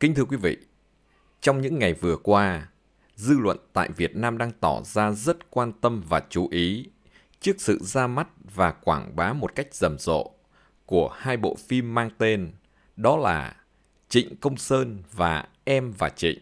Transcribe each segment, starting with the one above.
Kính thưa quý vị, trong những ngày vừa qua, dư luận tại Việt Nam đang tỏ ra rất quan tâm và chú ý trước sự ra mắt và quảng bá một cách rầm rộ của hai bộ phim mang tên đó là Trịnh Công Sơn và Em và Trịnh.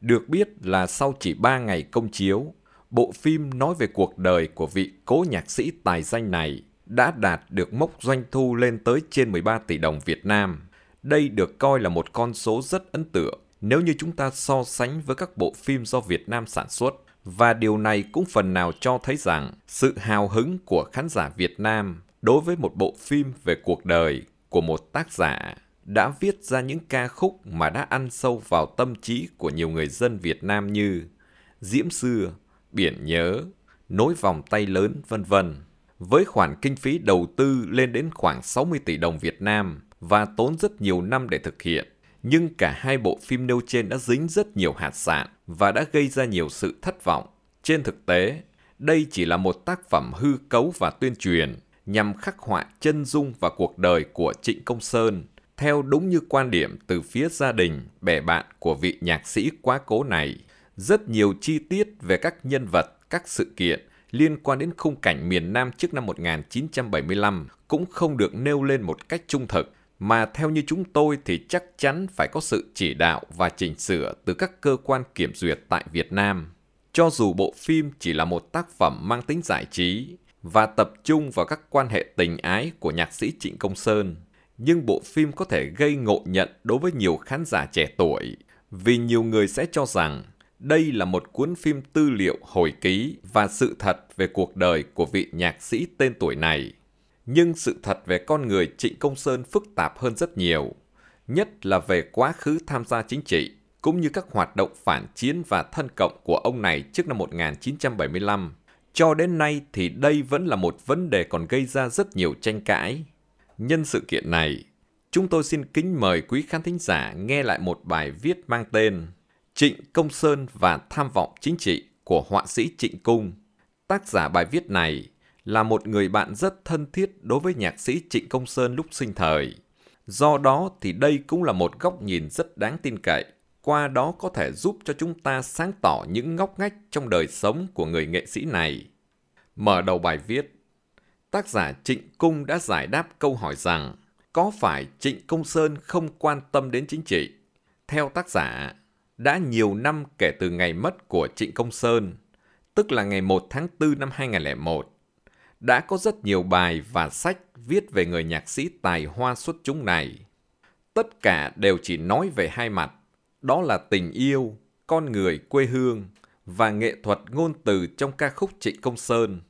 Được biết là sau chỉ 3 ngày công chiếu, bộ phim nói về cuộc đời của vị cố nhạc sĩ tài danh này đã đạt được mốc doanh thu lên tới trên 13 tỷ đồng Việt Nam. Đây được coi là một con số rất ấn tượng nếu như chúng ta so sánh với các bộ phim do Việt Nam sản xuất và điều này cũng phần nào cho thấy rằng sự hào hứng của khán giả Việt Nam đối với một bộ phim về cuộc đời của một tác giả đã viết ra những ca khúc mà đã ăn sâu vào tâm trí của nhiều người dân Việt Nam như Diễm xưa, Biển nhớ, Nối vòng tay lớn, vân vân. Với khoản kinh phí đầu tư lên đến khoảng 60 tỷ đồng Việt Nam, và tốn rất nhiều năm để thực hiện. Nhưng cả hai bộ phim nêu trên đã dính rất nhiều hạt sạn và đã gây ra nhiều sự thất vọng. Trên thực tế, đây chỉ là một tác phẩm hư cấu và tuyên truyền nhằm khắc họa chân dung và cuộc đời của Trịnh Công Sơn theo đúng như quan điểm từ phía gia đình, bè bạn của vị nhạc sĩ quá cố này. Rất nhiều chi tiết về các nhân vật, các sự kiện liên quan đến khung cảnh miền Nam trước năm 1975 cũng không được nêu lên một cách trung thực mà theo như chúng tôi thì chắc chắn phải có sự chỉ đạo và chỉnh sửa từ các cơ quan kiểm duyệt tại Việt Nam. Cho dù bộ phim chỉ là một tác phẩm mang tính giải trí và tập trung vào các quan hệ tình ái của nhạc sĩ Trịnh Công Sơn, nhưng bộ phim có thể gây ngộ nhận đối với nhiều khán giả trẻ tuổi, vì nhiều người sẽ cho rằng đây là một cuốn phim tư liệu hồi ký và sự thật về cuộc đời của vị nhạc sĩ tên tuổi này nhưng sự thật về con người Trịnh Công Sơn phức tạp hơn rất nhiều, nhất là về quá khứ tham gia chính trị, cũng như các hoạt động phản chiến và thân cộng của ông này trước năm 1975. Cho đến nay thì đây vẫn là một vấn đề còn gây ra rất nhiều tranh cãi. Nhân sự kiện này, chúng tôi xin kính mời quý khán thính giả nghe lại một bài viết mang tên Trịnh Công Sơn và tham vọng chính trị của họa sĩ Trịnh Cung. Tác giả bài viết này là một người bạn rất thân thiết đối với nhạc sĩ Trịnh Công Sơn lúc sinh thời. Do đó thì đây cũng là một góc nhìn rất đáng tin cậy, qua đó có thể giúp cho chúng ta sáng tỏ những ngóc ngách trong đời sống của người nghệ sĩ này. Mở đầu bài viết, tác giả Trịnh Cung đã giải đáp câu hỏi rằng có phải Trịnh Công Sơn không quan tâm đến chính trị? Theo tác giả, đã nhiều năm kể từ ngày mất của Trịnh Công Sơn, tức là ngày 1 tháng 4 năm 2001, đã có rất nhiều bài và sách viết về người nhạc sĩ tài hoa xuất chúng này. Tất cả đều chỉ nói về hai mặt, đó là tình yêu, con người quê hương và nghệ thuật ngôn từ trong ca khúc Trịnh Công Sơn.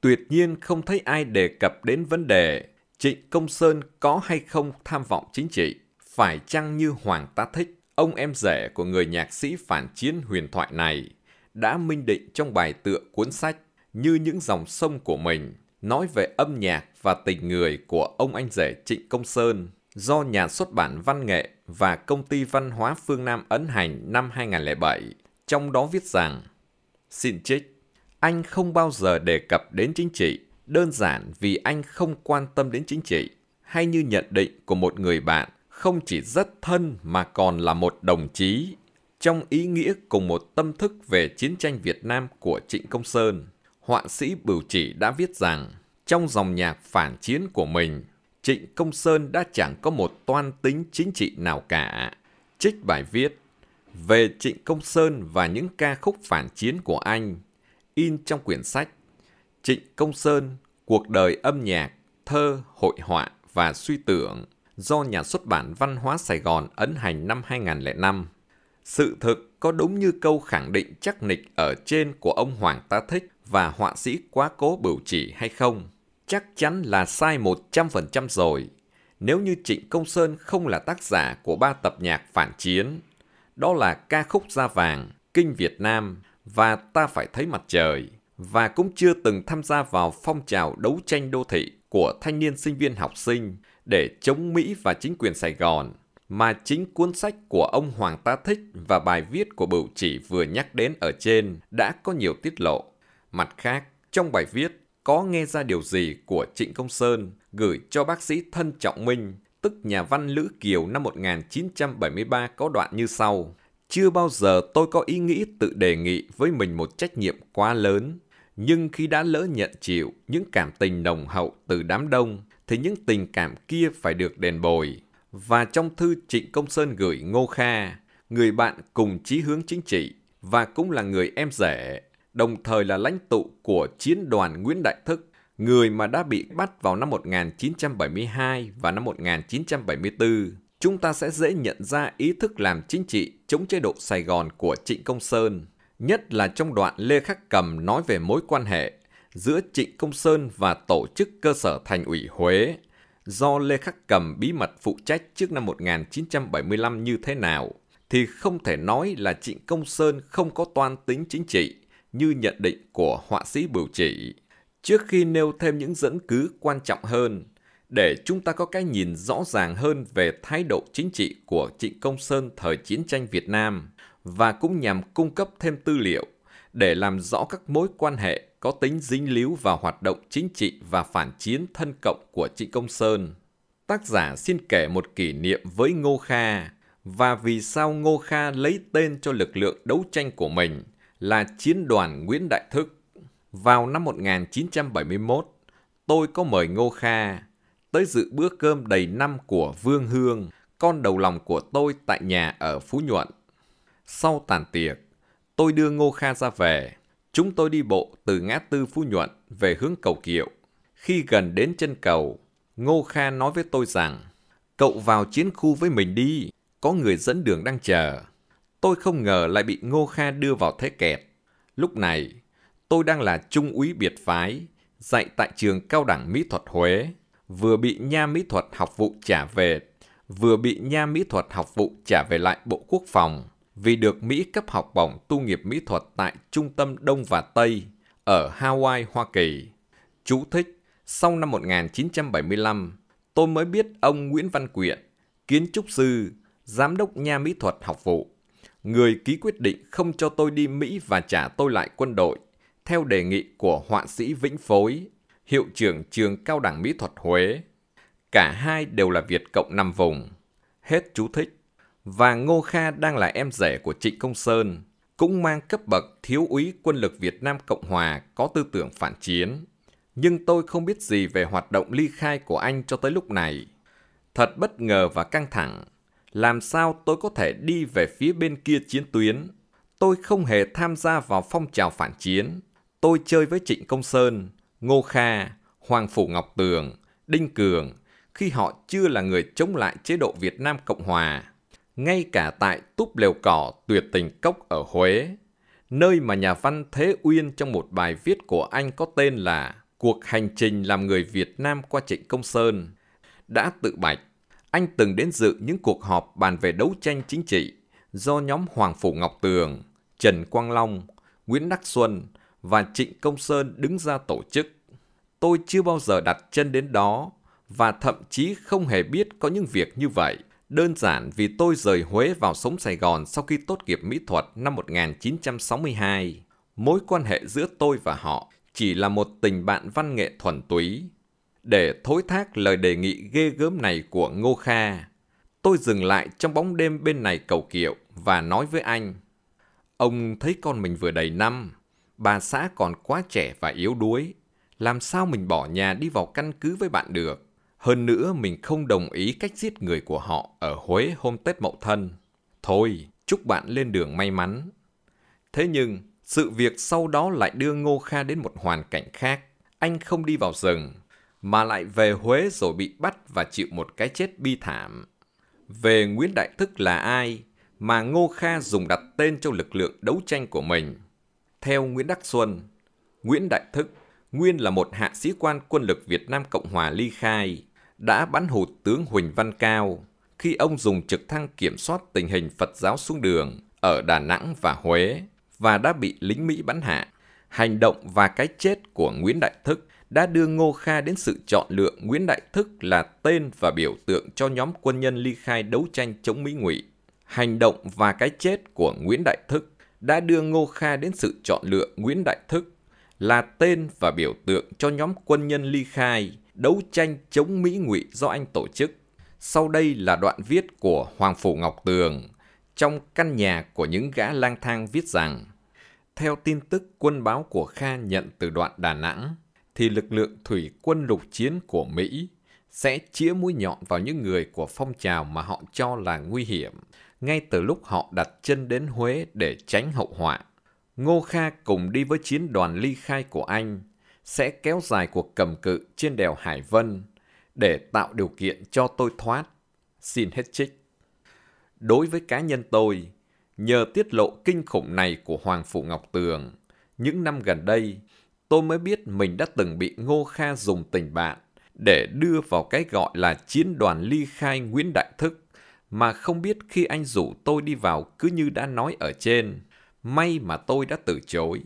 Tuyệt nhiên không thấy ai đề cập đến vấn đề Trịnh Công Sơn có hay không tham vọng chính trị, phải chăng như Hoàng Tá Thích, ông em rể của người nhạc sĩ phản chiến huyền thoại này, đã minh định trong bài tựa cuốn sách như những dòng sông của mình, nói về âm nhạc và tình người của ông anh rể Trịnh Công Sơn do nhà xuất bản văn nghệ và công ty văn hóa phương Nam ấn hành năm 2007, trong đó viết rằng Xin trích, anh không bao giờ đề cập đến chính trị, đơn giản vì anh không quan tâm đến chính trị, hay như nhận định của một người bạn không chỉ rất thân mà còn là một đồng chí trong ý nghĩa cùng một tâm thức về chiến tranh Việt Nam của Trịnh Công Sơn họa sĩ Bửu Chỉ đã viết rằng trong dòng nhạc phản chiến của mình, Trịnh Công Sơn đã chẳng có một toan tính chính trị nào cả. Trích bài viết về Trịnh Công Sơn và những ca khúc phản chiến của anh in trong quyển sách Trịnh Công Sơn, cuộc đời âm nhạc, thơ, hội họa và suy tưởng do nhà xuất bản Văn hóa Sài Gòn ấn hành năm 2005. Sự thực có đúng như câu khẳng định chắc nịch ở trên của ông Hoàng ta Thích và họa sĩ quá cố bửu chỉ hay không? Chắc chắn là sai 100% rồi. Nếu như Trịnh Công Sơn không là tác giả của ba tập nhạc phản chiến, đó là ca khúc da vàng, kinh Việt Nam và ta phải thấy mặt trời, và cũng chưa từng tham gia vào phong trào đấu tranh đô thị của thanh niên sinh viên học sinh để chống Mỹ và chính quyền Sài Gòn, mà chính cuốn sách của ông Hoàng ta Thích và bài viết của Bửu Chỉ vừa nhắc đến ở trên đã có nhiều tiết lộ. Mặt khác, trong bài viết có nghe ra điều gì của Trịnh Công Sơn gửi cho bác sĩ Thân Trọng Minh, tức nhà văn Lữ Kiều năm 1973 có đoạn như sau. Chưa bao giờ tôi có ý nghĩ tự đề nghị với mình một trách nhiệm quá lớn, nhưng khi đã lỡ nhận chịu những cảm tình nồng hậu từ đám đông, thì những tình cảm kia phải được đền bồi. Và trong thư Trịnh Công Sơn gửi Ngô Kha, người bạn cùng chí hướng chính trị và cũng là người em rể đồng thời là lãnh tụ của chiến đoàn Nguyễn Đại Thức, người mà đã bị bắt vào năm 1972 và năm 1974. Chúng ta sẽ dễ nhận ra ý thức làm chính trị chống chế độ Sài Gòn của Trịnh Công Sơn, nhất là trong đoạn Lê Khắc Cầm nói về mối quan hệ giữa Trịnh Công Sơn và tổ chức cơ sở thành ủy Huế, do Lê Khắc Cầm bí mật phụ trách trước năm 1975 như thế nào, thì không thể nói là Trịnh Công Sơn không có toan tính chính trị như nhận định của họa sĩ Bửu Chỉ. Trước khi nêu thêm những dẫn cứ quan trọng hơn, để chúng ta có cái nhìn rõ ràng hơn về thái độ chính trị của Trịnh Công Sơn thời chiến tranh Việt Nam và cũng nhằm cung cấp thêm tư liệu để làm rõ các mối quan hệ có tính dính líu vào hoạt động chính trị và phản chiến thân cộng của Trịnh Công Sơn. Tác giả xin kể một kỷ niệm với Ngô Kha và vì sao Ngô Kha lấy tên cho lực lượng đấu tranh của mình – là chiến đoàn Nguyễn Đại Thức. Vào năm 1971, tôi có mời Ngô Kha tới dự bữa cơm đầy năm của Vương Hương, con đầu lòng của tôi tại nhà ở Phú Nhuận. Sau tàn tiệc, tôi đưa Ngô Kha ra về. Chúng tôi đi bộ từ ngã tư Phú Nhuận về hướng cầu Kiệu. Khi gần đến chân cầu, Ngô Kha nói với tôi rằng, cậu vào chiến khu với mình đi, có người dẫn đường đang chờ. Tôi không ngờ lại bị Ngô Kha đưa vào thế kẹt. Lúc này, tôi đang là trung úy biệt phái, dạy tại trường cao đẳng mỹ thuật Huế, vừa bị nha mỹ thuật học vụ trả về, vừa bị nha mỹ thuật học vụ trả về lại Bộ Quốc phòng vì được Mỹ cấp học bổng tu nghiệp mỹ thuật tại Trung tâm Đông và Tây ở Hawaii, Hoa Kỳ. Chú thích, sau năm 1975, tôi mới biết ông Nguyễn Văn Quyện, kiến trúc sư, giám đốc nha mỹ thuật học vụ, người ký quyết định không cho tôi đi Mỹ và trả tôi lại quân đội, theo đề nghị của họa sĩ Vĩnh Phối, hiệu trưởng trường cao đẳng mỹ thuật Huế. Cả hai đều là Việt Cộng nằm vùng. Hết chú thích. Và Ngô Kha đang là em rể của Trịnh Công Sơn, cũng mang cấp bậc thiếu úy quân lực Việt Nam Cộng Hòa có tư tưởng phản chiến. Nhưng tôi không biết gì về hoạt động ly khai của anh cho tới lúc này. Thật bất ngờ và căng thẳng làm sao tôi có thể đi về phía bên kia chiến tuyến. Tôi không hề tham gia vào phong trào phản chiến. Tôi chơi với Trịnh Công Sơn, Ngô Kha, Hoàng Phủ Ngọc Tường, Đinh Cường khi họ chưa là người chống lại chế độ Việt Nam Cộng Hòa. Ngay cả tại túp lều cỏ tuyệt tình cốc ở Huế, nơi mà nhà văn Thế Uyên trong một bài viết của anh có tên là Cuộc hành trình làm người Việt Nam qua Trịnh Công Sơn, đã tự bạch anh từng đến dự những cuộc họp bàn về đấu tranh chính trị do nhóm Hoàng Phủ Ngọc Tường, Trần Quang Long, Nguyễn Đắc Xuân và Trịnh Công Sơn đứng ra tổ chức. Tôi chưa bao giờ đặt chân đến đó và thậm chí không hề biết có những việc như vậy. Đơn giản vì tôi rời Huế vào sống Sài Gòn sau khi tốt nghiệp mỹ thuật năm 1962. Mối quan hệ giữa tôi và họ chỉ là một tình bạn văn nghệ thuần túy để thối thác lời đề nghị ghê gớm này của Ngô Kha. Tôi dừng lại trong bóng đêm bên này cầu kiệu và nói với anh. Ông thấy con mình vừa đầy năm, bà xã còn quá trẻ và yếu đuối. Làm sao mình bỏ nhà đi vào căn cứ với bạn được? Hơn nữa mình không đồng ý cách giết người của họ ở Huế hôm Tết Mậu Thân. Thôi, chúc bạn lên đường may mắn. Thế nhưng, sự việc sau đó lại đưa Ngô Kha đến một hoàn cảnh khác. Anh không đi vào rừng mà lại về Huế rồi bị bắt và chịu một cái chết bi thảm. Về Nguyễn Đại Thức là ai mà Ngô Kha dùng đặt tên cho lực lượng đấu tranh của mình? Theo Nguyễn Đắc Xuân, Nguyễn Đại Thức nguyên là một hạ sĩ quan quân lực Việt Nam Cộng Hòa ly khai, đã bắn hụt tướng Huỳnh Văn Cao khi ông dùng trực thăng kiểm soát tình hình Phật giáo xuống đường ở Đà Nẵng và Huế và đã bị lính Mỹ bắn hạ. Hành động và cái chết của Nguyễn Đại Thức đã đưa Ngô Kha đến sự chọn lựa Nguyễn Đại Thức là tên và biểu tượng cho nhóm quân nhân ly khai đấu tranh chống Mỹ ngụy. Hành động và cái chết của Nguyễn Đại Thức đã đưa Ngô Kha đến sự chọn lựa Nguyễn Đại Thức là tên và biểu tượng cho nhóm quân nhân ly khai đấu tranh chống Mỹ ngụy do anh tổ chức. Sau đây là đoạn viết của Hoàng Phủ Ngọc Tường trong căn nhà của những gã lang thang viết rằng theo tin tức quân báo của Kha nhận từ đoạn Đà Nẵng, thì lực lượng thủy quân lục chiến của Mỹ sẽ chĩa mũi nhọn vào những người của phong trào mà họ cho là nguy hiểm, ngay từ lúc họ đặt chân đến Huế để tránh hậu họa. Ngô Kha cùng đi với chiến đoàn ly khai của Anh sẽ kéo dài cuộc cầm cự trên đèo Hải Vân để tạo điều kiện cho tôi thoát. Xin hết trích. Đối với cá nhân tôi, nhờ tiết lộ kinh khủng này của Hoàng Phủ Ngọc Tường, những năm gần đây, tôi mới biết mình đã từng bị Ngô Kha dùng tình bạn để đưa vào cái gọi là chiến đoàn ly khai Nguyễn Đại Thức, mà không biết khi anh rủ tôi đi vào cứ như đã nói ở trên, may mà tôi đã từ chối.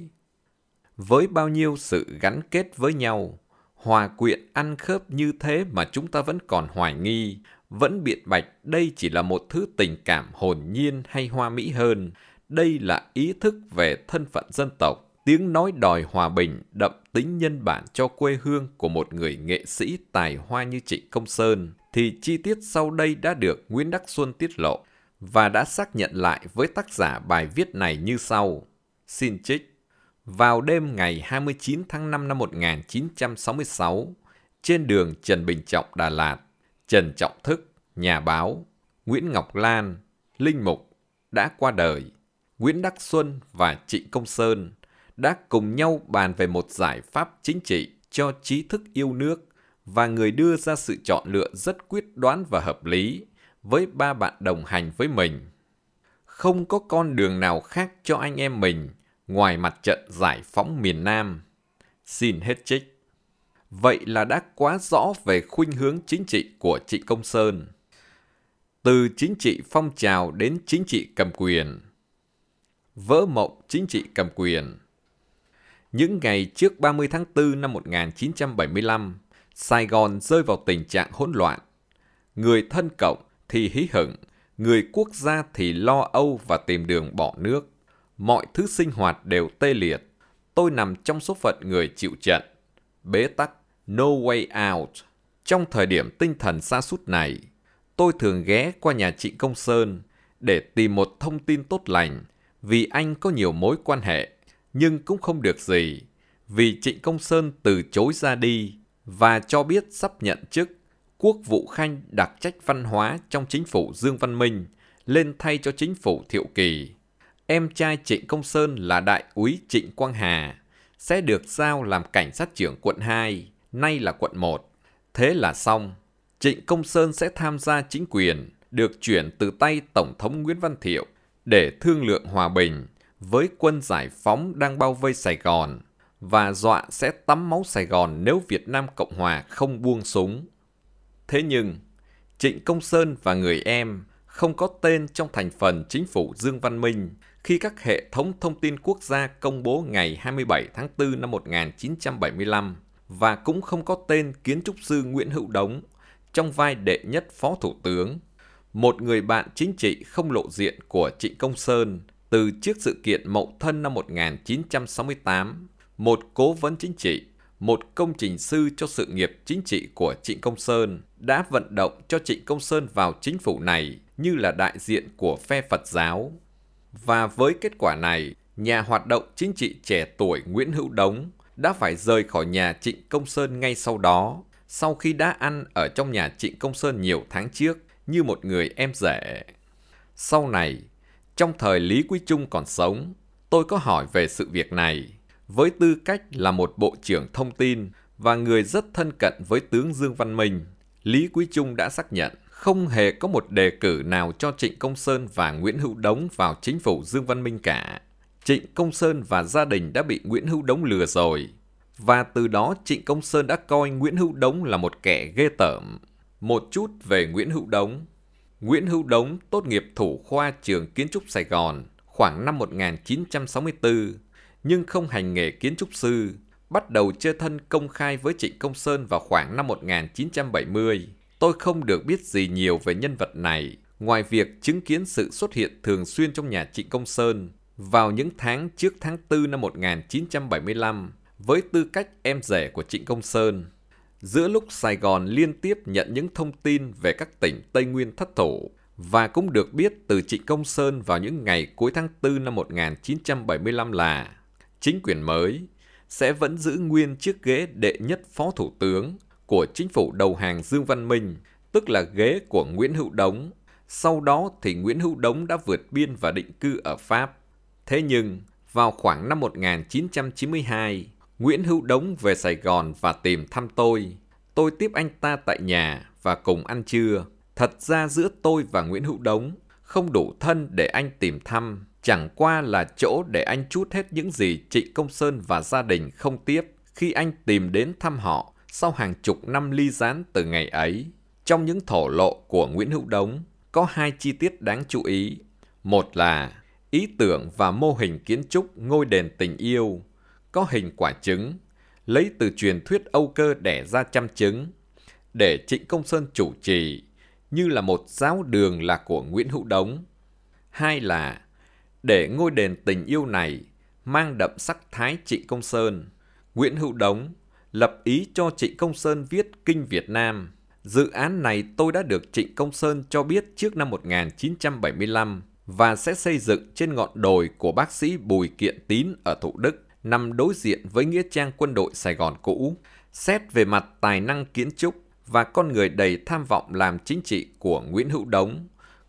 Với bao nhiêu sự gắn kết với nhau, hòa quyện ăn khớp như thế mà chúng ta vẫn còn hoài nghi, vẫn biện bạch đây chỉ là một thứ tình cảm hồn nhiên hay hoa mỹ hơn, đây là ý thức về thân phận dân tộc tiếng nói đòi hòa bình đậm tính nhân bản cho quê hương của một người nghệ sĩ tài hoa như Trịnh Công Sơn, thì chi tiết sau đây đã được Nguyễn Đắc Xuân tiết lộ và đã xác nhận lại với tác giả bài viết này như sau. Xin trích. Vào đêm ngày 29 tháng 5 năm 1966, trên đường Trần Bình Trọng, Đà Lạt, Trần Trọng Thức, nhà báo, Nguyễn Ngọc Lan, Linh Mục đã qua đời, Nguyễn Đắc Xuân và Trịnh Công Sơn đã cùng nhau bàn về một giải pháp chính trị cho trí thức yêu nước và người đưa ra sự chọn lựa rất quyết đoán và hợp lý với ba bạn đồng hành với mình. Không có con đường nào khác cho anh em mình ngoài mặt trận giải phóng miền Nam. Xin hết trích. Vậy là đã quá rõ về khuynh hướng chính trị của Trịnh Công Sơn. Từ chính trị phong trào đến chính trị cầm quyền. Vỡ mộng chính trị cầm quyền những ngày trước 30 tháng 4 năm 1975, Sài Gòn rơi vào tình trạng hỗn loạn. Người thân cộng thì hí hửng, người quốc gia thì lo âu và tìm đường bỏ nước. Mọi thứ sinh hoạt đều tê liệt. Tôi nằm trong số phận người chịu trận. Bế tắc, no way out. Trong thời điểm tinh thần xa sút này, tôi thường ghé qua nhà chị Công Sơn để tìm một thông tin tốt lành vì anh có nhiều mối quan hệ nhưng cũng không được gì, vì Trịnh Công Sơn từ chối ra đi và cho biết sắp nhận chức Quốc vụ Khanh đặc trách văn hóa trong chính phủ Dương Văn Minh lên thay cho chính phủ Thiệu Kỳ. Em trai Trịnh Công Sơn là đại úy Trịnh Quang Hà, sẽ được giao làm cảnh sát trưởng quận 2, nay là quận 1. Thế là xong, Trịnh Công Sơn sẽ tham gia chính quyền, được chuyển từ tay Tổng thống Nguyễn Văn Thiệu để thương lượng hòa bình với quân giải phóng đang bao vây Sài Gòn và dọa sẽ tắm máu Sài Gòn nếu Việt Nam Cộng Hòa không buông súng. Thế nhưng, Trịnh Công Sơn và người em không có tên trong thành phần chính phủ Dương Văn Minh khi các hệ thống thông tin quốc gia công bố ngày 27 tháng 4 năm 1975 và cũng không có tên kiến trúc sư Nguyễn Hữu Đống trong vai đệ nhất phó thủ tướng, một người bạn chính trị không lộ diện của Trịnh Công Sơn – từ trước sự kiện Mậu Thân năm 1968, một cố vấn chính trị, một công trình sư cho sự nghiệp chính trị của Trịnh Công Sơn đã vận động cho Trịnh Công Sơn vào chính phủ này như là đại diện của phe Phật giáo. Và với kết quả này, nhà hoạt động chính trị trẻ tuổi Nguyễn Hữu Đống đã phải rời khỏi nhà Trịnh Công Sơn ngay sau đó, sau khi đã ăn ở trong nhà Trịnh Công Sơn nhiều tháng trước như một người em rể. Sau này, trong thời Lý Quý Trung còn sống, tôi có hỏi về sự việc này. Với tư cách là một bộ trưởng thông tin và người rất thân cận với tướng Dương Văn Minh, Lý Quý Trung đã xác nhận không hề có một đề cử nào cho Trịnh Công Sơn và Nguyễn Hữu Đống vào chính phủ Dương Văn Minh cả. Trịnh Công Sơn và gia đình đã bị Nguyễn Hữu Đống lừa rồi. Và từ đó Trịnh Công Sơn đã coi Nguyễn Hữu Đống là một kẻ ghê tởm. Một chút về Nguyễn Hữu Đống, Nguyễn Hữu Đống tốt nghiệp thủ khoa trường kiến trúc Sài Gòn khoảng năm 1964, nhưng không hành nghề kiến trúc sư, bắt đầu chơi thân công khai với Trịnh Công Sơn vào khoảng năm 1970. Tôi không được biết gì nhiều về nhân vật này, ngoài việc chứng kiến sự xuất hiện thường xuyên trong nhà Trịnh Công Sơn vào những tháng trước tháng 4 năm 1975 với tư cách em rể của Trịnh Công Sơn giữa lúc Sài Gòn liên tiếp nhận những thông tin về các tỉnh Tây Nguyên thất thủ và cũng được biết từ Trịnh Công Sơn vào những ngày cuối tháng 4 năm 1975 là chính quyền mới sẽ vẫn giữ nguyên chiếc ghế đệ nhất phó thủ tướng của chính phủ đầu hàng Dương Văn Minh, tức là ghế của Nguyễn Hữu Đống. Sau đó thì Nguyễn Hữu Đống đã vượt biên và định cư ở Pháp. Thế nhưng, vào khoảng năm 1992, Nguyễn Hữu Đống về Sài Gòn và tìm thăm tôi. Tôi tiếp anh ta tại nhà và cùng ăn trưa. Thật ra giữa tôi và Nguyễn Hữu Đống không đủ thân để anh tìm thăm, chẳng qua là chỗ để anh chút hết những gì Trịnh Công Sơn và gia đình không tiếp khi anh tìm đến thăm họ sau hàng chục năm ly gián từ ngày ấy. Trong những thổ lộ của Nguyễn Hữu Đống, có hai chi tiết đáng chú ý. Một là ý tưởng và mô hình kiến trúc ngôi đền tình yêu có hình quả trứng, lấy từ truyền thuyết Âu Cơ đẻ ra trăm trứng, để Trịnh Công Sơn chủ trì, như là một giáo đường là của Nguyễn Hữu Đống. Hai là để ngôi đền tình yêu này mang đậm sắc thái Trịnh Công Sơn, Nguyễn Hữu Đống lập ý cho Trịnh Công Sơn viết Kinh Việt Nam. Dự án này tôi đã được Trịnh Công Sơn cho biết trước năm 1975 và sẽ xây dựng trên ngọn đồi của bác sĩ Bùi Kiện Tín ở Thủ Đức nằm đối diện với Nghĩa trang quân đội Sài Gòn cũ. Xét về mặt tài năng kiến trúc và con người đầy tham vọng làm chính trị của Nguyễn Hữu Đống,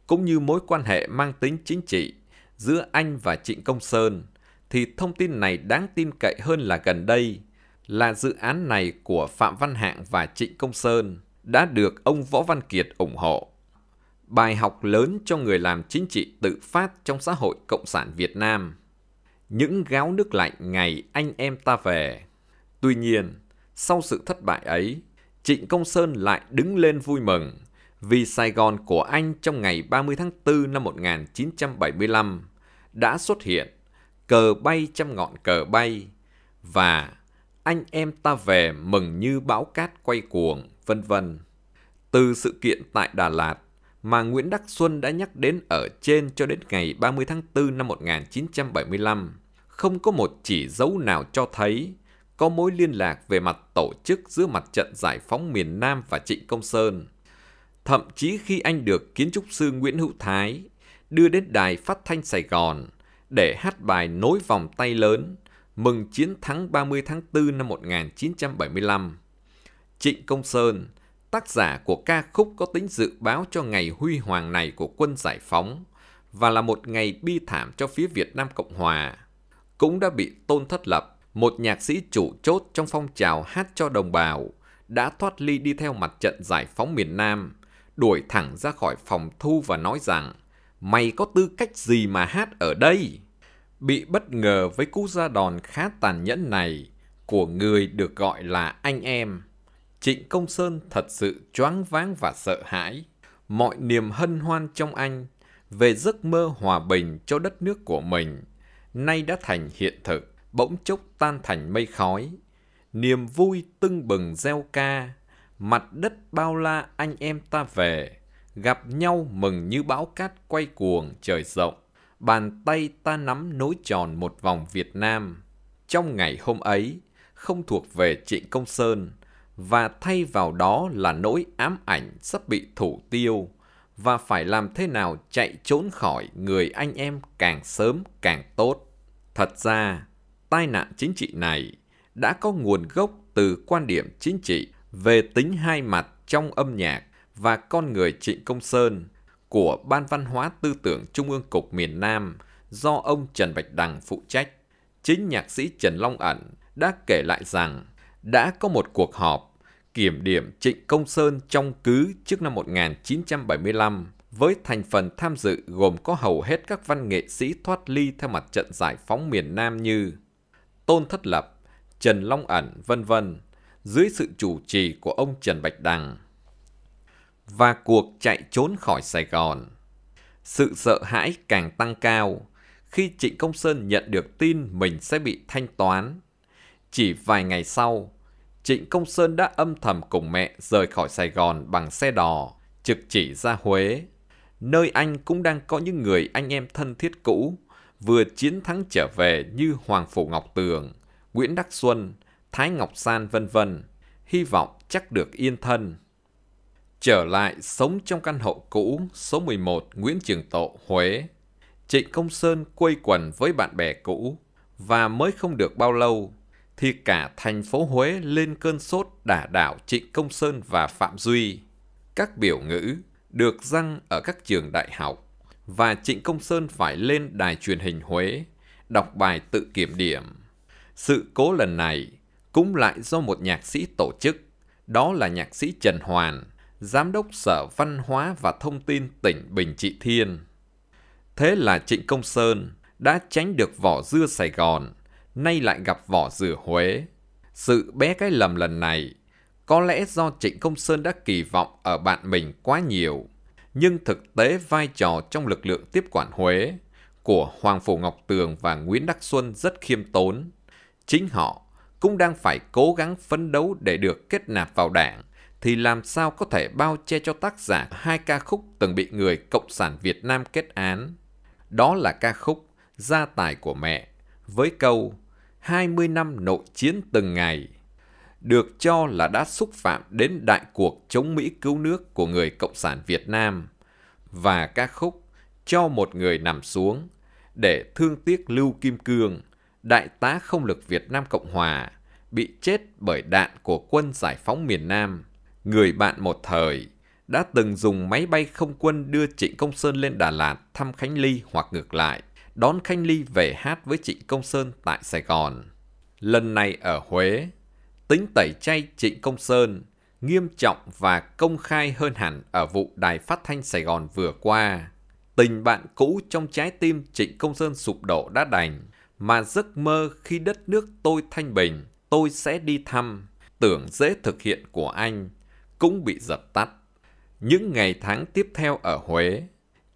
cũng như mối quan hệ mang tính chính trị giữa anh và Trịnh Công Sơn, thì thông tin này đáng tin cậy hơn là gần đây, là dự án này của Phạm Văn Hạng và Trịnh Công Sơn đã được ông Võ Văn Kiệt ủng hộ. Bài học lớn cho người làm chính trị tự phát trong xã hội Cộng sản Việt Nam những gáo nước lạnh ngày anh em ta về. Tuy nhiên, sau sự thất bại ấy, Trịnh Công Sơn lại đứng lên vui mừng vì Sài Gòn của anh trong ngày 30 tháng 4 năm 1975 đã xuất hiện cờ bay trong ngọn cờ bay và anh em ta về mừng như bão cát quay cuồng, vân vân. Từ sự kiện tại Đà Lạt, mà Nguyễn Đắc Xuân đã nhắc đến ở trên cho đến ngày 30 tháng 4 năm 1975, không có một chỉ dấu nào cho thấy có mối liên lạc về mặt tổ chức giữa mặt trận giải phóng miền Nam và Trịnh Công Sơn. Thậm chí khi anh được kiến trúc sư Nguyễn Hữu Thái đưa đến đài phát thanh Sài Gòn để hát bài nối vòng tay lớn mừng chiến thắng 30 tháng 4 năm 1975. Trịnh Công Sơn tác giả của ca khúc có tính dự báo cho ngày huy hoàng này của quân giải phóng và là một ngày bi thảm cho phía Việt Nam Cộng Hòa. Cũng đã bị Tôn Thất Lập, một nhạc sĩ chủ chốt trong phong trào hát cho đồng bào, đã thoát ly đi theo mặt trận giải phóng miền Nam, đuổi thẳng ra khỏi phòng thu và nói rằng Mày có tư cách gì mà hát ở đây? Bị bất ngờ với cú ra đòn khá tàn nhẫn này của người được gọi là anh em, Trịnh Công Sơn thật sự choáng váng và sợ hãi. Mọi niềm hân hoan trong anh về giấc mơ hòa bình cho đất nước của mình nay đã thành hiện thực, bỗng chốc tan thành mây khói. Niềm vui tưng bừng gieo ca, mặt đất bao la anh em ta về, gặp nhau mừng như bão cát quay cuồng trời rộng, bàn tay ta nắm nối tròn một vòng Việt Nam. Trong ngày hôm ấy, không thuộc về Trịnh Công Sơn, và thay vào đó là nỗi ám ảnh sắp bị thủ tiêu và phải làm thế nào chạy trốn khỏi người anh em càng sớm càng tốt. Thật ra, tai nạn chính trị này đã có nguồn gốc từ quan điểm chính trị về tính hai mặt trong âm nhạc và con người Trịnh Công Sơn của Ban Văn hóa Tư tưởng Trung ương Cục miền Nam do ông Trần Bạch Đằng phụ trách. Chính nhạc sĩ Trần Long Ẩn đã kể lại rằng đã có một cuộc họp kiểm điểm Trịnh Công Sơn trong cứ trước năm 1975 với thành phần tham dự gồm có hầu hết các văn nghệ sĩ thoát ly theo mặt trận giải phóng miền Nam như Tôn Thất Lập, Trần Long Ẩn, vân vân, dưới sự chủ trì của ông Trần Bạch Đằng. Và cuộc chạy trốn khỏi Sài Gòn. Sự sợ hãi càng tăng cao khi Trịnh Công Sơn nhận được tin mình sẽ bị thanh toán. Chỉ vài ngày sau, Trịnh Công Sơn đã âm thầm cùng mẹ rời khỏi Sài Gòn bằng xe đò, trực chỉ ra Huế. Nơi anh cũng đang có những người anh em thân thiết cũ, vừa chiến thắng trở về như Hoàng Phủ Ngọc Tường, Nguyễn Đắc Xuân, Thái Ngọc San vân vân, hy vọng chắc được yên thân. Trở lại sống trong căn hộ cũ số 11 Nguyễn Trường Tộ, Huế, Trịnh Công Sơn quây quần với bạn bè cũ và mới không được bao lâu thì cả thành phố Huế lên cơn sốt đả đảo Trịnh Công Sơn và Phạm Duy. Các biểu ngữ được răng ở các trường đại học và Trịnh Công Sơn phải lên đài truyền hình Huế đọc bài tự kiểm điểm. Sự cố lần này cũng lại do một nhạc sĩ tổ chức, đó là nhạc sĩ Trần Hoàn, giám đốc Sở Văn hóa và Thông tin tỉnh Bình Trị Thiên. Thế là Trịnh Công Sơn đã tránh được vỏ dưa Sài Gòn nay lại gặp vỏ dừa Huế. Sự bé cái lầm lần này có lẽ do Trịnh Công Sơn đã kỳ vọng ở bạn mình quá nhiều, nhưng thực tế vai trò trong lực lượng tiếp quản Huế của Hoàng Phủ Ngọc Tường và Nguyễn Đắc Xuân rất khiêm tốn. Chính họ cũng đang phải cố gắng phấn đấu để được kết nạp vào đảng, thì làm sao có thể bao che cho tác giả hai ca khúc từng bị người Cộng sản Việt Nam kết án. Đó là ca khúc Gia tài của mẹ với câu 20 năm nội chiến từng ngày, được cho là đã xúc phạm đến đại cuộc chống Mỹ cứu nước của người Cộng sản Việt Nam và ca khúc Cho một người nằm xuống để thương tiếc Lưu Kim Cương, đại tá không lực Việt Nam Cộng Hòa, bị chết bởi đạn của quân giải phóng miền Nam. Người bạn một thời đã từng dùng máy bay không quân đưa Trịnh Công Sơn lên Đà Lạt thăm Khánh Ly hoặc ngược lại – đón Khanh Ly về hát với Trịnh Công Sơn tại Sài Gòn. Lần này ở Huế, tính tẩy chay Trịnh Công Sơn nghiêm trọng và công khai hơn hẳn ở vụ đài phát thanh Sài Gòn vừa qua. Tình bạn cũ trong trái tim Trịnh Công Sơn sụp đổ đã đành, mà giấc mơ khi đất nước tôi thanh bình, tôi sẽ đi thăm, tưởng dễ thực hiện của anh, cũng bị dập tắt. Những ngày tháng tiếp theo ở Huế,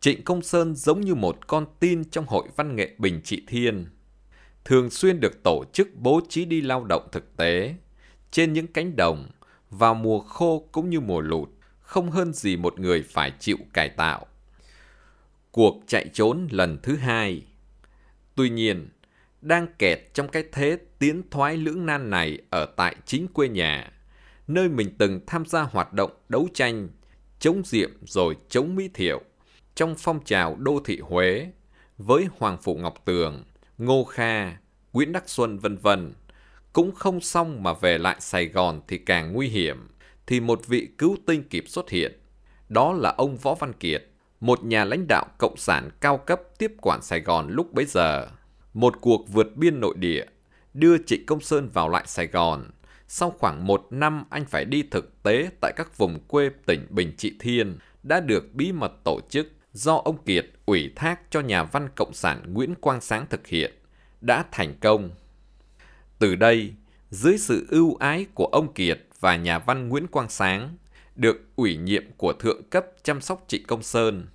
Trịnh Công Sơn giống như một con tin trong Hội Văn nghệ Bình Trị Thiên, thường xuyên được tổ chức bố trí đi lao động thực tế, trên những cánh đồng, vào mùa khô cũng như mùa lụt, không hơn gì một người phải chịu cải tạo. Cuộc chạy trốn lần thứ hai Tuy nhiên, đang kẹt trong cái thế tiến thoái lưỡng nan này ở tại chính quê nhà, nơi mình từng tham gia hoạt động đấu tranh, chống diệm rồi chống Mỹ Thiệu trong phong trào đô thị Huế với Hoàng Phụ Ngọc Tường, Ngô Kha, Nguyễn Đắc Xuân vân vân cũng không xong mà về lại Sài Gòn thì càng nguy hiểm, thì một vị cứu tinh kịp xuất hiện. Đó là ông Võ Văn Kiệt, một nhà lãnh đạo cộng sản cao cấp tiếp quản Sài Gòn lúc bấy giờ. Một cuộc vượt biên nội địa đưa Trịnh Công Sơn vào lại Sài Gòn. Sau khoảng một năm anh phải đi thực tế tại các vùng quê tỉnh Bình Trị Thiên đã được bí mật tổ chức do ông Kiệt ủy thác cho nhà văn Cộng sản Nguyễn Quang Sáng thực hiện đã thành công. Từ đây, dưới sự ưu ái của ông Kiệt và nhà văn Nguyễn Quang Sáng, được ủy nhiệm của thượng cấp chăm sóc Trịnh Công Sơn,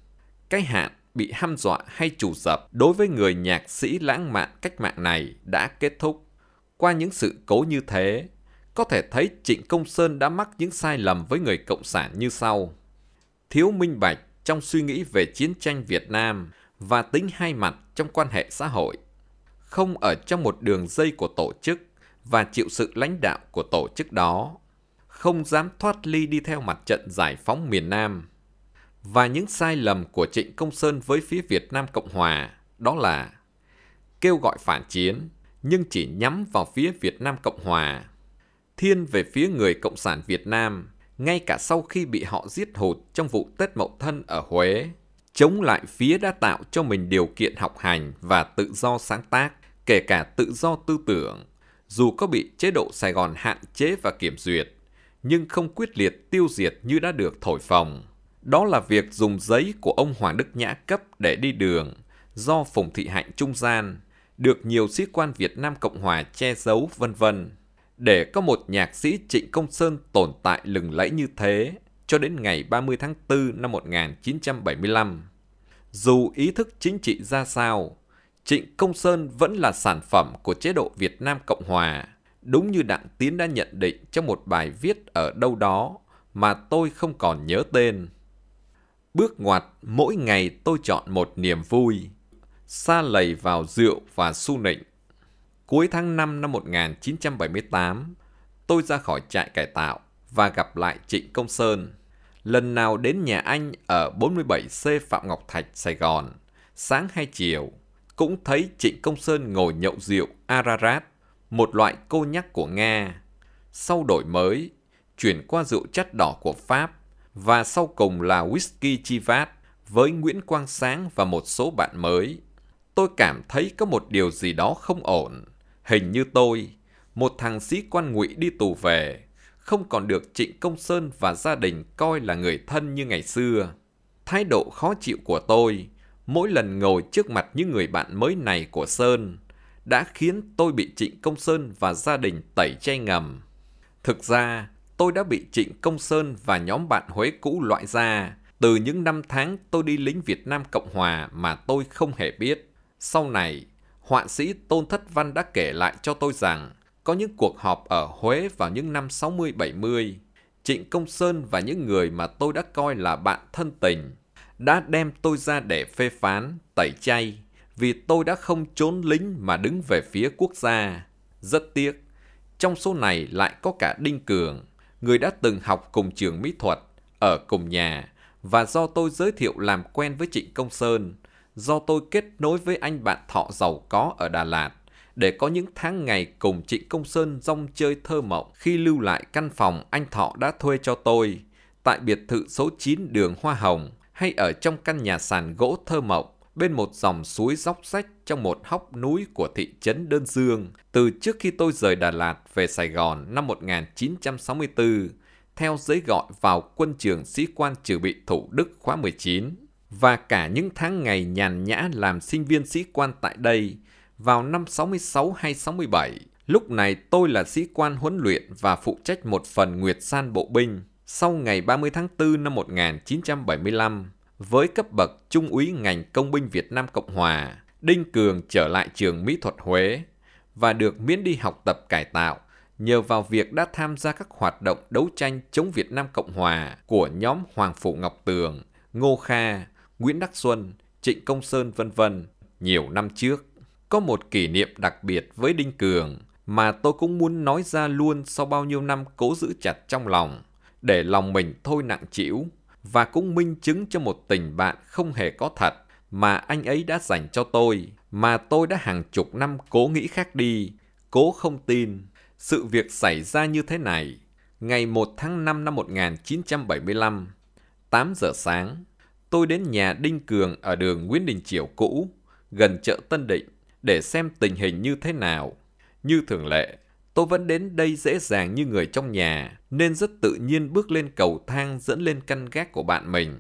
cái hạn bị hăm dọa hay chủ dập đối với người nhạc sĩ lãng mạn cách mạng này đã kết thúc. Qua những sự cố như thế, có thể thấy Trịnh Công Sơn đã mắc những sai lầm với người cộng sản như sau: thiếu minh bạch, trong suy nghĩ về chiến tranh Việt Nam và tính hai mặt trong quan hệ xã hội, không ở trong một đường dây của tổ chức và chịu sự lãnh đạo của tổ chức đó, không dám thoát ly đi theo mặt trận giải phóng miền Nam. Và những sai lầm của Trịnh Công Sơn với phía Việt Nam Cộng Hòa đó là kêu gọi phản chiến nhưng chỉ nhắm vào phía Việt Nam Cộng Hòa, thiên về phía người Cộng sản Việt Nam – ngay cả sau khi bị họ giết hụt trong vụ Tết Mậu Thân ở Huế. Chống lại phía đã tạo cho mình điều kiện học hành và tự do sáng tác, kể cả tự do tư tưởng, dù có bị chế độ Sài Gòn hạn chế và kiểm duyệt, nhưng không quyết liệt tiêu diệt như đã được thổi phồng. Đó là việc dùng giấy của ông Hoàng Đức Nhã cấp để đi đường, do Phùng Thị Hạnh trung gian, được nhiều sĩ quan Việt Nam Cộng Hòa che giấu vân vân. Để có một nhạc sĩ Trịnh Công Sơn tồn tại lừng lẫy như thế cho đến ngày 30 tháng 4 năm 1975, dù ý thức chính trị ra sao, Trịnh Công Sơn vẫn là sản phẩm của chế độ Việt Nam Cộng Hòa, đúng như Đặng Tiến đã nhận định trong một bài viết ở đâu đó mà tôi không còn nhớ tên. Bước ngoặt mỗi ngày tôi chọn một niềm vui, xa lầy vào rượu và su nịnh. Cuối tháng 5 năm 1978, tôi ra khỏi trại cải tạo và gặp lại Trịnh Công Sơn. Lần nào đến nhà anh ở 47C Phạm Ngọc Thạch, Sài Gòn, sáng hay chiều, cũng thấy Trịnh Công Sơn ngồi nhậu rượu Ararat, một loại cô nhắc của Nga. Sau đổi mới, chuyển qua rượu chất đỏ của Pháp và sau cùng là whisky Chivat với Nguyễn Quang Sáng và một số bạn mới. Tôi cảm thấy có một điều gì đó không ổn. Hình như tôi, một thằng sĩ quan ngụy đi tù về, không còn được Trịnh Công Sơn và gia đình coi là người thân như ngày xưa. Thái độ khó chịu của tôi, mỗi lần ngồi trước mặt những người bạn mới này của Sơn, đã khiến tôi bị Trịnh Công Sơn và gia đình tẩy chay ngầm. Thực ra, tôi đã bị Trịnh Công Sơn và nhóm bạn Huế cũ loại ra từ những năm tháng tôi đi lính Việt Nam Cộng Hòa mà tôi không hề biết. Sau này, họa sĩ Tôn Thất Văn đã kể lại cho tôi rằng có những cuộc họp ở Huế vào những năm 60-70, Trịnh Công Sơn và những người mà tôi đã coi là bạn thân tình đã đem tôi ra để phê phán, tẩy chay vì tôi đã không trốn lính mà đứng về phía quốc gia. Rất tiếc, trong số này lại có cả Đinh Cường, người đã từng học cùng trường mỹ thuật, ở cùng nhà và do tôi giới thiệu làm quen với Trịnh Công Sơn – do tôi kết nối với anh bạn thọ giàu có ở Đà Lạt để có những tháng ngày cùng Trịnh Công Sơn rong chơi thơ mộng khi lưu lại căn phòng anh Thọ đã thuê cho tôi tại biệt thự số 9 đường Hoa Hồng hay ở trong căn nhà sàn gỗ thơ mộng bên một dòng suối dốc rách trong một hóc núi của thị trấn Đơn Dương từ trước khi tôi rời Đà Lạt về Sài Gòn năm 1964 theo giấy gọi vào quân trường sĩ quan trừ bị thủ Đức khóa 19 và cả những tháng ngày nhàn nhã làm sinh viên sĩ quan tại đây vào năm 66 hay 67. Lúc này tôi là sĩ quan huấn luyện và phụ trách một phần Nguyệt San Bộ Binh sau ngày 30 tháng 4 năm 1975 với cấp bậc Trung úy ngành Công binh Việt Nam Cộng Hòa. Đinh Cường trở lại trường Mỹ thuật Huế và được miễn đi học tập cải tạo nhờ vào việc đã tham gia các hoạt động đấu tranh chống Việt Nam Cộng Hòa của nhóm Hoàng Phụ Ngọc Tường, Ngô Kha Nguyễn Đắc Xuân, Trịnh Công Sơn vân vân. Nhiều năm trước, có một kỷ niệm đặc biệt với Đinh Cường mà tôi cũng muốn nói ra luôn sau bao nhiêu năm cố giữ chặt trong lòng, để lòng mình thôi nặng chịu và cũng minh chứng cho một tình bạn không hề có thật mà anh ấy đã dành cho tôi, mà tôi đã hàng chục năm cố nghĩ khác đi, cố không tin. Sự việc xảy ra như thế này, ngày 1 tháng 5 năm 1975, 8 giờ sáng, tôi đến nhà Đinh Cường ở đường Nguyễn Đình Chiểu cũ, gần chợ Tân Định, để xem tình hình như thế nào. Như thường lệ, tôi vẫn đến đây dễ dàng như người trong nhà, nên rất tự nhiên bước lên cầu thang dẫn lên căn gác của bạn mình.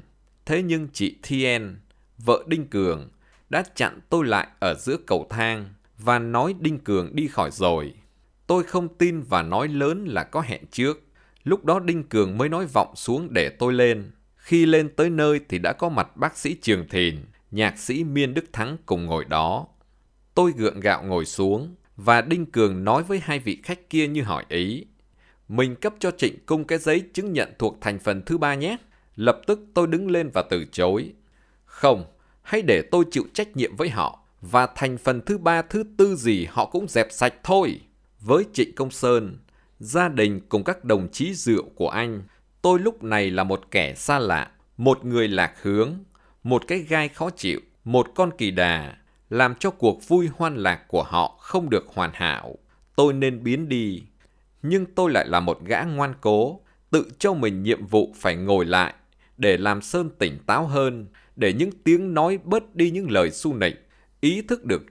Thế nhưng chị Thiên, vợ Đinh Cường, đã chặn tôi lại ở giữa cầu thang và nói Đinh Cường đi khỏi rồi. Tôi không tin và nói lớn là có hẹn trước. Lúc đó Đinh Cường mới nói vọng xuống để tôi lên. Khi lên tới nơi thì đã có mặt bác sĩ Trường Thìn, nhạc sĩ Miên Đức Thắng cùng ngồi đó. Tôi gượng gạo ngồi xuống và Đinh Cường nói với hai vị khách kia như hỏi ý. Mình cấp cho Trịnh Cung cái giấy chứng nhận thuộc thành phần thứ ba nhé. Lập tức tôi đứng lên và từ chối. Không, hãy để tôi chịu trách nhiệm với họ và thành phần thứ ba thứ tư gì họ cũng dẹp sạch thôi. Với Trịnh Công Sơn, gia đình cùng các đồng chí rượu của anh Tôi lúc này là một kẻ xa lạ, một người lạc hướng, một cái gai khó chịu, một con kỳ đà, làm cho cuộc vui hoan lạc của họ không được hoàn hảo. Tôi nên biến đi. Nhưng tôi lại là một gã ngoan cố, tự cho mình nhiệm vụ phải ngồi lại để làm Sơn tỉnh táo hơn, để những tiếng nói bớt đi những lời su nịnh, ý thức được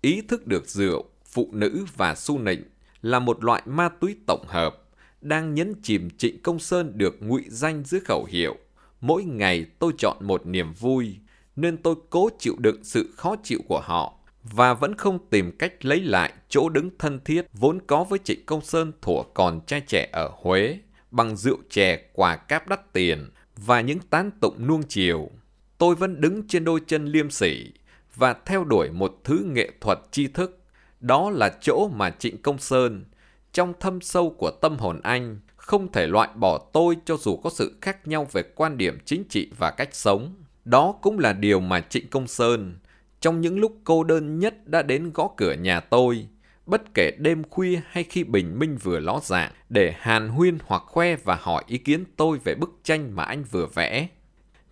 ý thức được rượu, phụ nữ và su nịnh là một loại ma túy tổng hợp đang nhấn chìm Trịnh Công Sơn được ngụy danh dưới khẩu hiệu mỗi ngày tôi chọn một niềm vui, nên tôi cố chịu đựng sự khó chịu của họ và vẫn không tìm cách lấy lại chỗ đứng thân thiết vốn có với Trịnh Công Sơn thủa còn trai trẻ ở Huế bằng rượu chè quà cáp đắt tiền và những tán tụng nuông chiều. Tôi vẫn đứng trên đôi chân liêm sỉ và theo đuổi một thứ nghệ thuật tri thức. Đó là chỗ mà Trịnh Công Sơn – trong thâm sâu của tâm hồn anh không thể loại bỏ tôi cho dù có sự khác nhau về quan điểm chính trị và cách sống. Đó cũng là điều mà Trịnh Công Sơn, trong những lúc cô đơn nhất đã đến gõ cửa nhà tôi, bất kể đêm khuya hay khi bình minh vừa ló dạng, để hàn huyên hoặc khoe và hỏi ý kiến tôi về bức tranh mà anh vừa vẽ.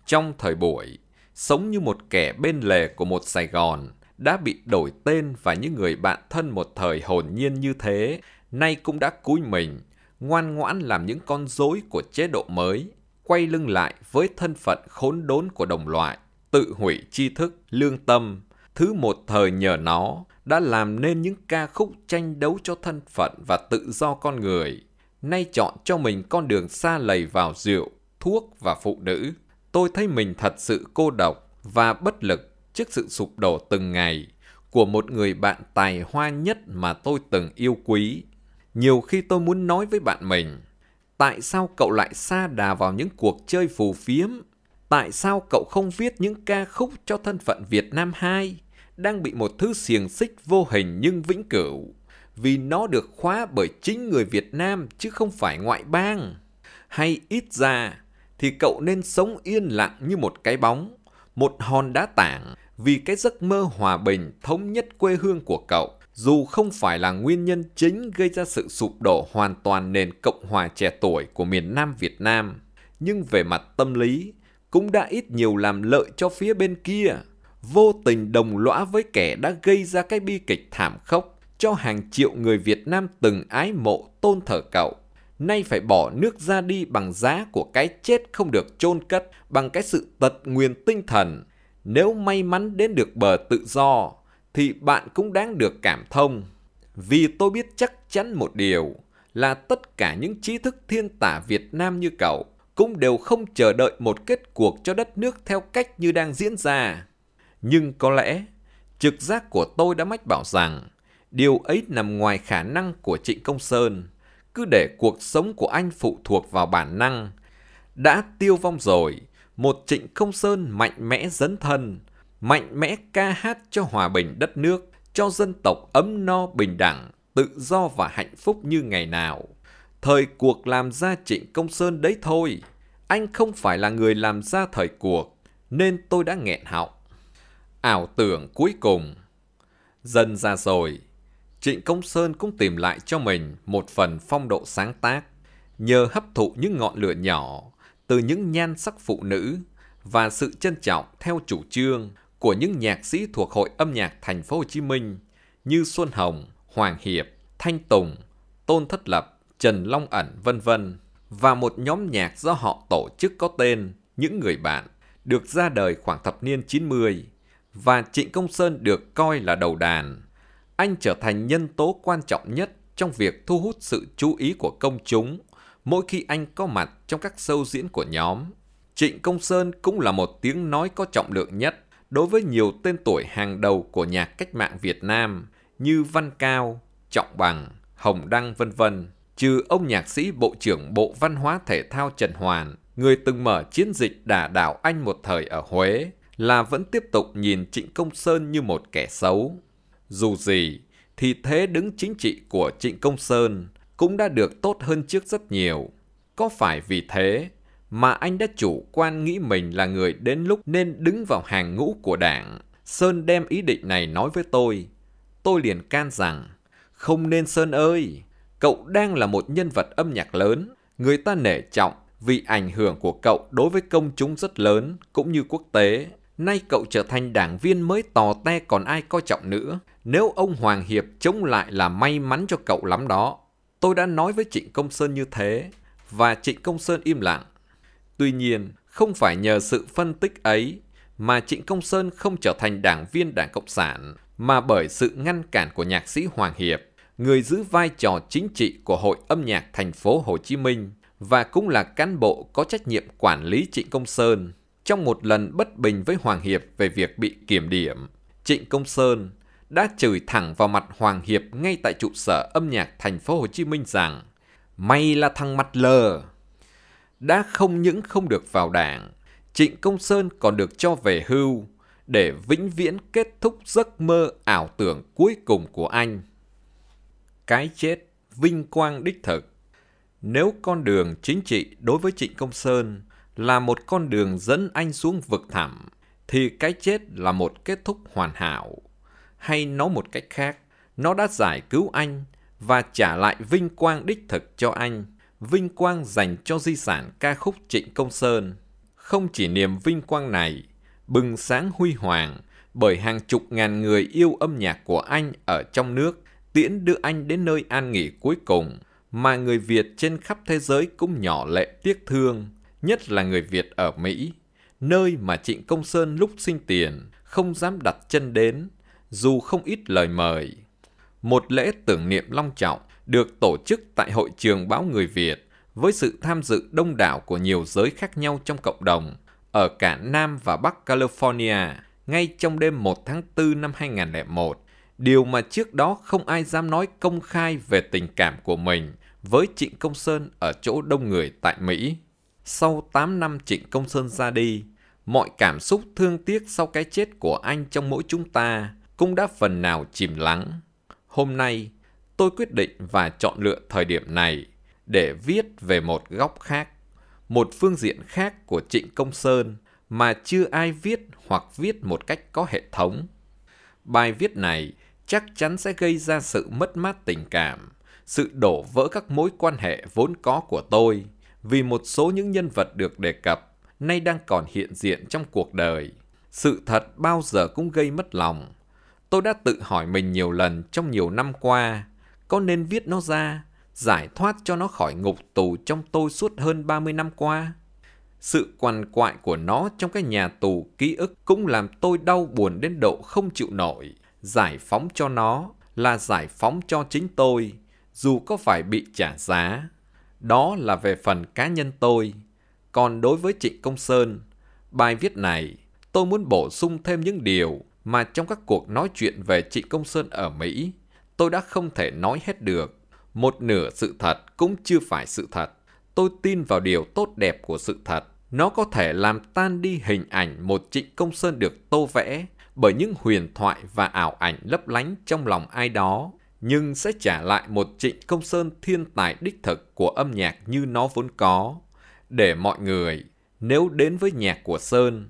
Trong thời buổi, sống như một kẻ bên lề của một Sài Gòn, đã bị đổi tên và những người bạn thân một thời hồn nhiên như thế nay cũng đã cúi mình, ngoan ngoãn làm những con rối của chế độ mới, quay lưng lại với thân phận khốn đốn của đồng loại, tự hủy tri thức, lương tâm, thứ một thời nhờ nó đã làm nên những ca khúc tranh đấu cho thân phận và tự do con người. Nay chọn cho mình con đường xa lầy vào rượu, thuốc và phụ nữ. Tôi thấy mình thật sự cô độc và bất lực trước sự sụp đổ từng ngày của một người bạn tài hoa nhất mà tôi từng yêu quý nhiều khi tôi muốn nói với bạn mình, tại sao cậu lại xa đà vào những cuộc chơi phù phiếm? Tại sao cậu không viết những ca khúc cho thân phận Việt Nam 2 đang bị một thứ xiềng xích vô hình nhưng vĩnh cửu? Vì nó được khóa bởi chính người Việt Nam chứ không phải ngoại bang. Hay ít ra thì cậu nên sống yên lặng như một cái bóng, một hòn đá tảng vì cái giấc mơ hòa bình thống nhất quê hương của cậu dù không phải là nguyên nhân chính gây ra sự sụp đổ hoàn toàn nền Cộng hòa trẻ tuổi của miền Nam Việt Nam, nhưng về mặt tâm lý cũng đã ít nhiều làm lợi cho phía bên kia, vô tình đồng lõa với kẻ đã gây ra cái bi kịch thảm khốc cho hàng triệu người Việt Nam từng ái mộ tôn thờ cậu nay phải bỏ nước ra đi bằng giá của cái chết không được chôn cất, bằng cái sự tật nguyền tinh thần. Nếu may mắn đến được bờ tự do, thì bạn cũng đáng được cảm thông. Vì tôi biết chắc chắn một điều là tất cả những trí thức thiên tả Việt Nam như cậu cũng đều không chờ đợi một kết cuộc cho đất nước theo cách như đang diễn ra. Nhưng có lẽ, trực giác của tôi đã mách bảo rằng điều ấy nằm ngoài khả năng của Trịnh Công Sơn. Cứ để cuộc sống của anh phụ thuộc vào bản năng. Đã tiêu vong rồi, một Trịnh Công Sơn mạnh mẽ dấn thân, mạnh mẽ ca hát cho hòa bình đất nước, cho dân tộc ấm no bình đẳng, tự do và hạnh phúc như ngày nào. Thời cuộc làm ra Trịnh Công Sơn đấy thôi. Anh không phải là người làm ra thời cuộc, nên tôi đã nghẹn họng. Ảo tưởng cuối cùng. Dần ra rồi, Trịnh Công Sơn cũng tìm lại cho mình một phần phong độ sáng tác, nhờ hấp thụ những ngọn lửa nhỏ từ những nhan sắc phụ nữ và sự trân trọng theo chủ trương của những nhạc sĩ thuộc Hội âm nhạc Thành phố Hồ Chí Minh như Xuân Hồng, Hoàng Hiệp, Thanh Tùng, Tôn Thất Lập, Trần Long Ẩn, vân vân và một nhóm nhạc do họ tổ chức có tên Những Người Bạn được ra đời khoảng thập niên 90 và Trịnh Công Sơn được coi là đầu đàn. Anh trở thành nhân tố quan trọng nhất trong việc thu hút sự chú ý của công chúng mỗi khi anh có mặt trong các show diễn của nhóm. Trịnh Công Sơn cũng là một tiếng nói có trọng lượng nhất đối với nhiều tên tuổi hàng đầu của nhạc cách mạng Việt Nam như Văn Cao, Trọng Bằng, Hồng Đăng vân vân, trừ ông nhạc sĩ Bộ trưởng Bộ Văn hóa Thể thao Trần Hoàn, người từng mở chiến dịch đả đảo Anh một thời ở Huế, là vẫn tiếp tục nhìn Trịnh Công Sơn như một kẻ xấu. Dù gì, thì thế đứng chính trị của Trịnh Công Sơn cũng đã được tốt hơn trước rất nhiều. Có phải vì thế mà anh đã chủ quan nghĩ mình là người đến lúc nên đứng vào hàng ngũ của đảng. Sơn đem ý định này nói với tôi. Tôi liền can rằng, không nên Sơn ơi, cậu đang là một nhân vật âm nhạc lớn, người ta nể trọng vì ảnh hưởng của cậu đối với công chúng rất lớn cũng như quốc tế. Nay cậu trở thành đảng viên mới tò te còn ai coi trọng nữa. Nếu ông Hoàng Hiệp chống lại là may mắn cho cậu lắm đó. Tôi đã nói với Trịnh Công Sơn như thế, và Trịnh Công Sơn im lặng. Tuy nhiên, không phải nhờ sự phân tích ấy mà Trịnh Công Sơn không trở thành đảng viên Đảng Cộng sản, mà bởi sự ngăn cản của nhạc sĩ Hoàng Hiệp, người giữ vai trò chính trị của Hội âm nhạc thành phố Hồ Chí Minh và cũng là cán bộ có trách nhiệm quản lý Trịnh Công Sơn. Trong một lần bất bình với Hoàng Hiệp về việc bị kiểm điểm, Trịnh Công Sơn đã chửi thẳng vào mặt Hoàng Hiệp ngay tại trụ sở âm nhạc thành phố Hồ Chí Minh rằng: "Mày là thằng mặt lờ, đã không những không được vào đảng, Trịnh Công Sơn còn được cho về hưu để vĩnh viễn kết thúc giấc mơ ảo tưởng cuối cùng của anh. Cái chết vinh quang đích thực. Nếu con đường chính trị đối với Trịnh Công Sơn là một con đường dẫn anh xuống vực thẳm, thì cái chết là một kết thúc hoàn hảo. Hay nói một cách khác, nó đã giải cứu anh và trả lại vinh quang đích thực cho anh vinh quang dành cho di sản ca khúc Trịnh Công Sơn. Không chỉ niềm vinh quang này, bừng sáng huy hoàng bởi hàng chục ngàn người yêu âm nhạc của anh ở trong nước tiễn đưa anh đến nơi an nghỉ cuối cùng mà người Việt trên khắp thế giới cũng nhỏ lệ tiếc thương, nhất là người Việt ở Mỹ, nơi mà Trịnh Công Sơn lúc sinh tiền không dám đặt chân đến, dù không ít lời mời. Một lễ tưởng niệm long trọng được tổ chức tại hội trường báo người Việt với sự tham dự đông đảo của nhiều giới khác nhau trong cộng đồng ở cả Nam và Bắc California ngay trong đêm 1 tháng 4 năm 2001, điều mà trước đó không ai dám nói công khai về tình cảm của mình với Trịnh Công Sơn ở chỗ đông người tại Mỹ. Sau 8 năm Trịnh Công Sơn ra đi, mọi cảm xúc thương tiếc sau cái chết của anh trong mỗi chúng ta cũng đã phần nào chìm lắng. Hôm nay, tôi quyết định và chọn lựa thời điểm này để viết về một góc khác, một phương diện khác của Trịnh Công Sơn mà chưa ai viết hoặc viết một cách có hệ thống. Bài viết này chắc chắn sẽ gây ra sự mất mát tình cảm, sự đổ vỡ các mối quan hệ vốn có của tôi vì một số những nhân vật được đề cập nay đang còn hiện diện trong cuộc đời. Sự thật bao giờ cũng gây mất lòng. Tôi đã tự hỏi mình nhiều lần trong nhiều năm qua có nên viết nó ra, giải thoát cho nó khỏi ngục tù trong tôi suốt hơn 30 năm qua? Sự quằn quại của nó trong cái nhà tù ký ức cũng làm tôi đau buồn đến độ không chịu nổi. Giải phóng cho nó là giải phóng cho chính tôi, dù có phải bị trả giá. Đó là về phần cá nhân tôi. Còn đối với Trịnh Công Sơn, bài viết này tôi muốn bổ sung thêm những điều mà trong các cuộc nói chuyện về Trịnh Công Sơn ở Mỹ tôi đã không thể nói hết được. Một nửa sự thật cũng chưa phải sự thật. Tôi tin vào điều tốt đẹp của sự thật. Nó có thể làm tan đi hình ảnh một trịnh công sơn được tô vẽ bởi những huyền thoại và ảo ảnh lấp lánh trong lòng ai đó, nhưng sẽ trả lại một trịnh công sơn thiên tài đích thực của âm nhạc như nó vốn có. Để mọi người, nếu đến với nhạc của Sơn,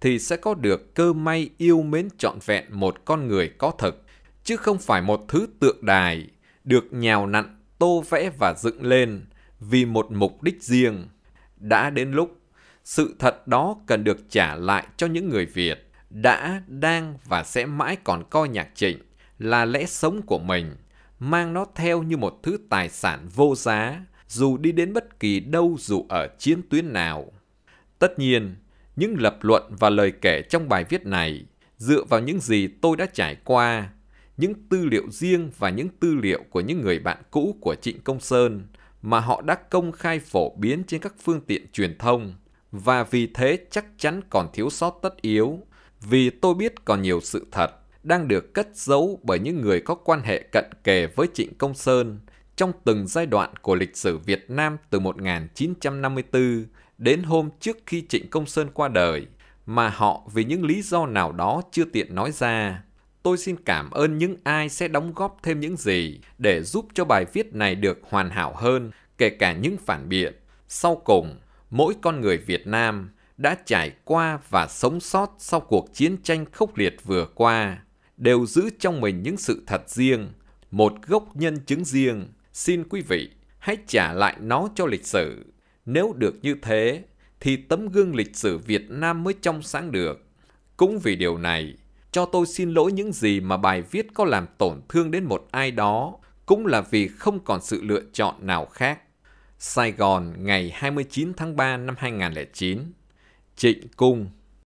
thì sẽ có được cơ may yêu mến trọn vẹn một con người có thực chứ không phải một thứ tượng đài được nhào nặn, tô vẽ và dựng lên vì một mục đích riêng. Đã đến lúc, sự thật đó cần được trả lại cho những người Việt đã, đang và sẽ mãi còn coi nhạc trịnh là lẽ sống của mình, mang nó theo như một thứ tài sản vô giá, dù đi đến bất kỳ đâu dù ở chiến tuyến nào. Tất nhiên, những lập luận và lời kể trong bài viết này dựa vào những gì tôi đã trải qua những tư liệu riêng và những tư liệu của những người bạn cũ của Trịnh Công Sơn mà họ đã công khai phổ biến trên các phương tiện truyền thông và vì thế chắc chắn còn thiếu sót tất yếu vì tôi biết còn nhiều sự thật đang được cất giấu bởi những người có quan hệ cận kề với Trịnh Công Sơn trong từng giai đoạn của lịch sử Việt Nam từ 1954 đến hôm trước khi Trịnh Công Sơn qua đời mà họ vì những lý do nào đó chưa tiện nói ra. Tôi xin cảm ơn những ai sẽ đóng góp thêm những gì để giúp cho bài viết này được hoàn hảo hơn, kể cả những phản biện. Sau cùng, mỗi con người Việt Nam đã trải qua và sống sót sau cuộc chiến tranh khốc liệt vừa qua đều giữ trong mình những sự thật riêng, một gốc nhân chứng riêng. Xin quý vị hãy trả lại nó cho lịch sử. Nếu được như thế, thì tấm gương lịch sử Việt Nam mới trong sáng được. Cũng vì điều này, cho tôi xin lỗi những gì mà bài viết có làm tổn thương đến một ai đó, cũng là vì không còn sự lựa chọn nào khác. Sài Gòn ngày 29 tháng 3 năm 2009 Trịnh Cung